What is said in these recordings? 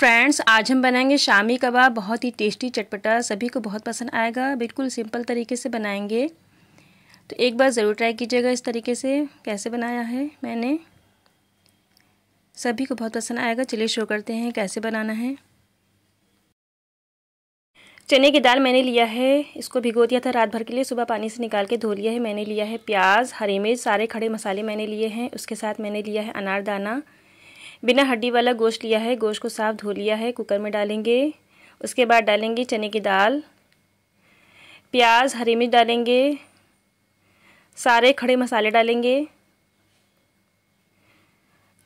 friends आज हम बनाएंगे शामी कबाब बहुत ही टेस्टी चटपटा सभी को बहुत पसंद आएगा बिल्कुल सिंपल तरीके से बनाएंगे तो एक बार ज़रूर ट्राई कीजिएगा इस तरीके से कैसे बनाया है मैंने सभी को बहुत पसंद आएगा चलिए शो करते हैं कैसे बनाना है चने की दाल मैंने लिया है इसको भिगो दिया था रात भर के लिए सुबह पानी से निकाल के धो लिया है मैंने लिया है प्याज हरी मिर्च सारे खड़े मसाले मैंने लिए हैं उसके साथ मैंने लिया है अनारदाना बिना हड्डी वाला गोश्त लिया है गोश्त को साफ धो लिया है कुकर में डालेंगे उसके बाद डालेंगे चने की दाल प्याज हरी मिर्च डालेंगे सारे खड़े मसाले डालेंगे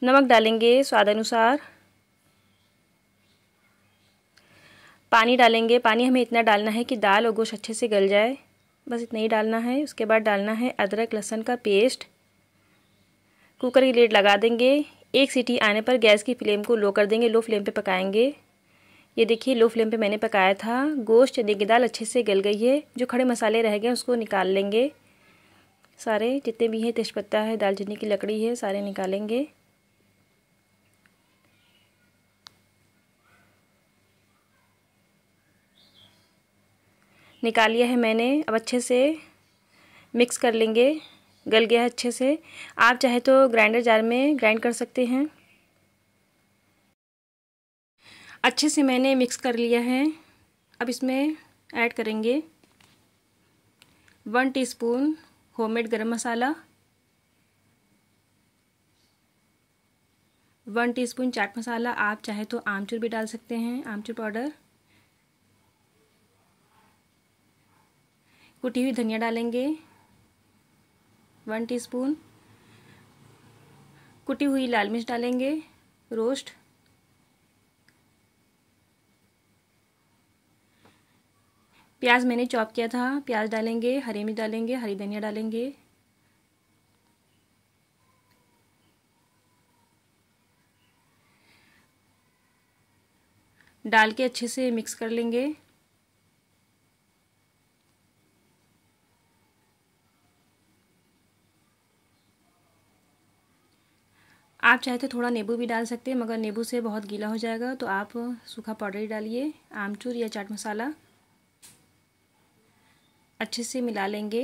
नमक डालेंगे स्वाद अनुसार पानी डालेंगे पानी हमें इतना डालना है कि दाल और गोश्त अच्छे से गल जाए बस इतना ही डालना है उसके बाद डालना है अदरक लहसुन का पेस्ट कुकर की लेट लगा देंगे एक सीटी आने पर गैस की फ्लेम को लो कर देंगे लो फ्लेम पे पकाएंगे ये देखिए लो फ्लेम पे मैंने पकाया था गोश्त चने दाल अच्छे से गल गई है जो खड़े मसाले रह गए उसको निकाल लेंगे सारे जितने भी हैं तेजपत्ता है दालचीनी की लकड़ी है सारे निकालेंगे निकाल लिया है मैंने अब अच्छे से मिक्स कर लेंगे गल गया है अच्छे से आप चाहे तो ग्राइंडर जार में ग्राइंड कर सकते हैं अच्छे से मैंने मिक्स कर लिया है अब इसमें ऐड करेंगे वन टीस्पून होममेड गरम मसाला वन टीस्पून चाट मसाला आप चाहे तो आमचूर भी डाल सकते हैं आमचूर पाउडर कुटी हुई धनिया डालेंगे वन टीस्पून कुटी हुई लाल मिर्च डालेंगे रोस्ट प्याज मैंने चॉप किया था प्याज डालेंगे हरी मिर्च डालेंगे हरी धनिया डालेंगे डाल के अच्छे से मिक्स कर लेंगे आप चाहे तो थोड़ा नींबू भी डाल सकते हैं मगर नींबू से बहुत गीला हो जाएगा तो आप सूखा पाउडर ही डालिए आमचूर या चाट मसाला अच्छे से मिला लेंगे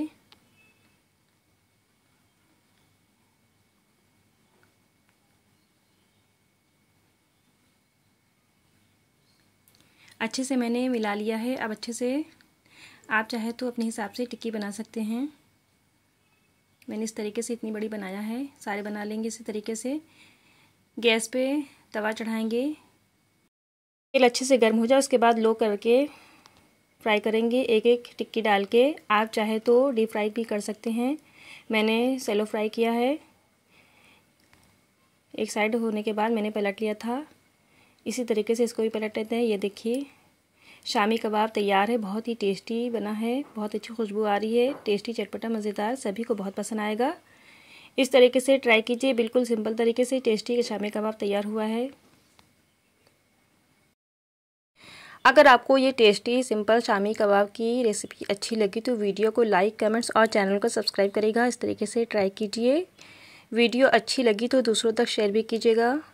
अच्छे से मैंने मिला लिया है अब अच्छे से आप चाहे तो अपने हिसाब से टिक्की बना सकते हैं मैंने इस तरीके से इतनी बड़ी बनाया है सारे बना लेंगे इसी तरीके से गैस पे तवा चढ़ाएंगे तेल अच्छे से गर्म हो जाए उसके बाद लो करके फ्राई करेंगे एक एक टिक्की डाल के आप चाहे तो डीप फ्राई भी कर सकते हैं मैंने सेलो फ्राई किया है एक साइड होने के बाद मैंने पलट लिया था इसी तरीके से इसको भी पलट लेते हैं ये देखिए शामी कबाब तैयार है बहुत ही टेस्टी बना है बहुत अच्छी खुशबू आ रही है टेस्टी चटपटा मज़ेदार सभी को बहुत पसंद आएगा इस तरीके से ट्राई कीजिए बिल्कुल सिंपल तरीके से टेस्टी शामी कबाब तैयार हुआ है अगर आपको ये टेस्टी सिंपल शामी कबाब की रेसिपी अच्छी लगी तो वीडियो को लाइक कमेंट्स और चैनल को सब्सक्राइब करेगा इस तरीके से ट्राई कीजिए वीडियो अच्छी लगी तो दूसरों तक शेयर भी कीजिएगा